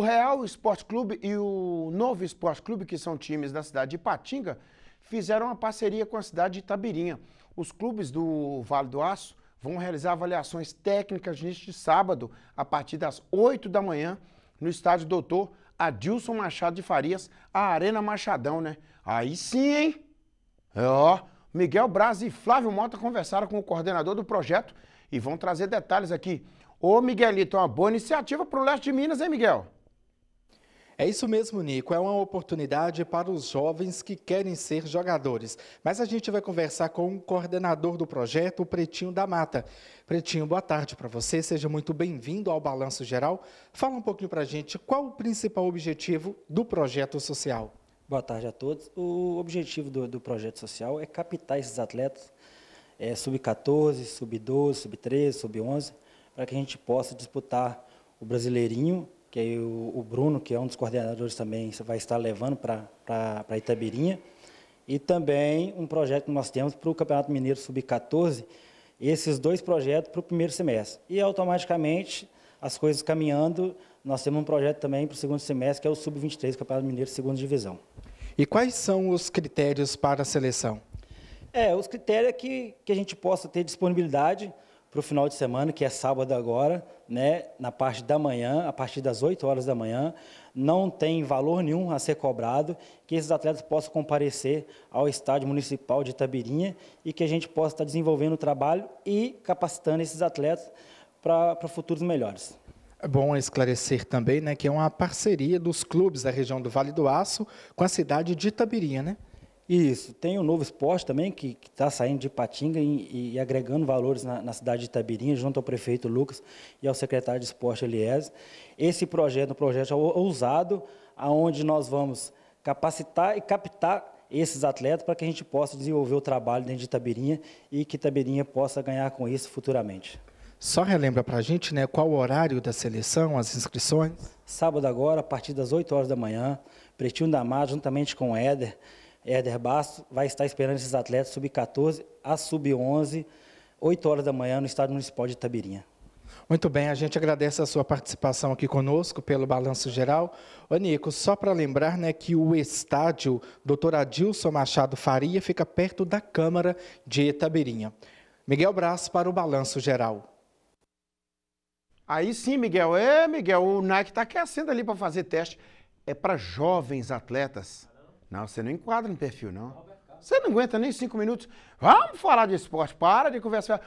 O Real Esporte Clube e o Novo Esporte Clube, que são times da cidade de Patinga, fizeram uma parceria com a cidade de Tabirinha. Os clubes do Vale do Aço vão realizar avaliações técnicas neste sábado, a partir das 8 da manhã, no estádio Doutor Adilson Machado de Farias, a Arena Machadão, né? Aí sim, hein? É, ó, Miguel Braz e Flávio Mota conversaram com o coordenador do projeto e vão trazer detalhes aqui. Ô, Miguelito, é uma boa iniciativa para o leste de Minas, hein, Miguel? É isso mesmo, Nico. É uma oportunidade para os jovens que querem ser jogadores. Mas a gente vai conversar com o coordenador do projeto, o Pretinho da Mata. Pretinho, boa tarde para você. Seja muito bem-vindo ao Balanço Geral. Fala um pouquinho para a gente qual o principal objetivo do projeto social. Boa tarde a todos. O objetivo do, do projeto social é captar esses atletas é, sub-14, sub-12, sub-13, sub-11, para que a gente possa disputar o Brasileirinho que aí o, o, Bruno, que é um dos coordenadores também, vai estar levando para Itabeirinha. E também um projeto que nós temos para o Campeonato Mineiro Sub-14, esses dois projetos para o primeiro semestre. E automaticamente, as coisas caminhando, nós temos um projeto também para o segundo semestre, que é o Sub-23, Campeonato Mineiro Segunda Divisão. E quais são os critérios para a seleção? É, os critérios é que, que a gente possa ter disponibilidade, para o final de semana, que é sábado agora, né, na parte da manhã, a partir das 8 horas da manhã, não tem valor nenhum a ser cobrado, que esses atletas possam comparecer ao estádio municipal de Itabirinha e que a gente possa estar desenvolvendo o trabalho e capacitando esses atletas para futuros melhores. É bom esclarecer também né, que é uma parceria dos clubes da região do Vale do Aço com a cidade de Itabirinha, né? Isso. Tem o um novo esporte também, que está saindo de Patinga e, e agregando valores na, na, cidade de Tabirinha, junto ao prefeito Lucas e ao secretário de esporte Elias. Esse projeto é um projeto ousado, onde nós vamos capacitar e captar esses atletas para que a gente possa desenvolver o trabalho dentro de Tabirinha e que Tabirinha possa ganhar com isso futuramente. Só relembra para a gente né, qual o horário da seleção, as inscrições? Sábado agora, a partir das 8 horas da manhã, Pretinho da Mar, juntamente com o Éder, Éder Bastos vai estar esperando esses atletas sub-14 a sub-11, 8 horas da manhã, no Estádio Municipal de Itabeirinha. Muito bem, a gente agradece a sua participação aqui conosco pelo Balanço Geral. Ô Nico, só para lembrar né, que o estádio Dr. Adilson Machado Faria fica perto da Câmara de Itabirinha. Miguel Braz para o Balanço Geral. Aí sim, Miguel. É, Miguel, o Nike está aquecendo ali para fazer teste. É para jovens atletas. Não, você não enquadra no perfil, não. Você não aguenta nem cinco minutos. Vamos falar de esporte. Para de conversar.